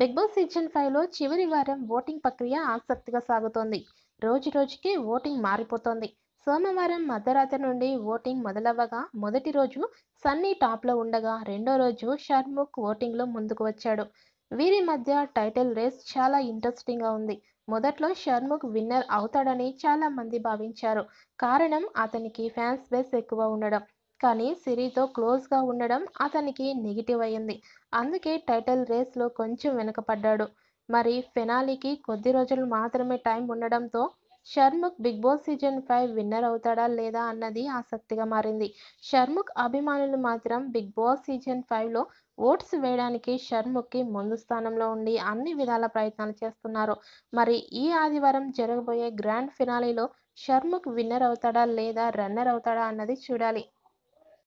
big Boss season ఫైవ్లో చివరి వారం ఓటింగ్ ప్రక్రియ ఆసక్తిగా సాగుతోంది రోజు రోజుకి ఓటింగ్ మారిపోతోంది సోమవారం మధ్యరాత్రి నుండి ఓటింగ్ మొదలవ్వగా మొదటి రోజు సన్నీ టాప్లో ఉండగా రెండో రోజు షర్ముఖ్ ఓటింగ్లో ముందుకు వచ్చాడు వీరి మధ్య టైటిల్ రేస్ చాలా ఇంట్రెస్టింగ్గా ఉంది మొదట్లో షర్ముఖ్ విన్నర్ అవుతాడని చాలా మంది భావించారు కారణం అతనికి ఫ్యాన్స్ బేస్ ఎక్కువ ఉండడం కానీ సిరితో క్లోజ్గా ఉండడం అతనికి నెగిటివ్ అయ్యింది అందుకే టైటిల్ రేస్లో కొంచెం వెనకపడ్డాడు మరి ఫెనాలికి కొద్ది రోజులు మాత్రమే టైం ఉండడంతో Shanmukh Bigg Boss season five winner అవుతాడా లేదా అన్నది ఆసక్తిగా మారింది షర్ముఖ్ అభిమానులు మాత్రం బిగ్ బాస్ సీజన్ ఫైవ్లో ఓట్స్ వేయడానికి షర్ముఖ్కి ముందు స్థానంలో ఉండి అన్ని విధాల ప్రయత్నాలు చేస్తున్నారు మరి ఈ ఆదివారం జరగబోయే గ్రాండ్ ఫినాలీలో షర్ముఖ్ విన్నర్ అవుతాడా లేదా రన్నర్ అవుతాడా అన్నది చూడాలి